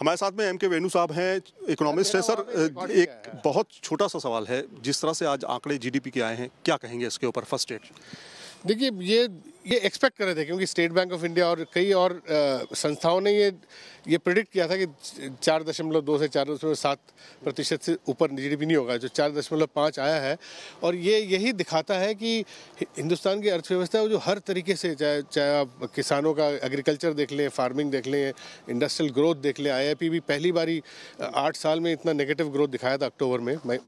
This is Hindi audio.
हमारे साथ में एम के वेणु साहब हैं इकोनॉमिस्ट हैं सर एक बहुत छोटा सा सवाल है जिस तरह से आज आंकड़े जीडीपी के आए हैं क्या कहेंगे इसके ऊपर फर्स्ट एक्शन देखिए ये ये एक्सपेक्ट कर रहे थे क्योंकि स्टेट बैंक ऑफ इंडिया और कई और आ, संस्थाओं ने ये ये प्रिडिक्ट किया था कि चार दशमलव दो से चार दशमलव सात प्रतिशत से ऊपर जी नहीं होगा जो चार दशमलव पाँच आया है और ये यही दिखाता है कि हिंदुस्तान की अर्थव्यवस्था जो हर तरीके से चाहे चाहे आप किसानों का एग्रीकल्चर देख लें फार्मिंग देख लें इंडस्ट्रियल ग्रोथ देख लें आई भी पहली बारी आठ साल में इतना नेगेटिव ग्रोथ दिखाया था अक्टूबर में मैं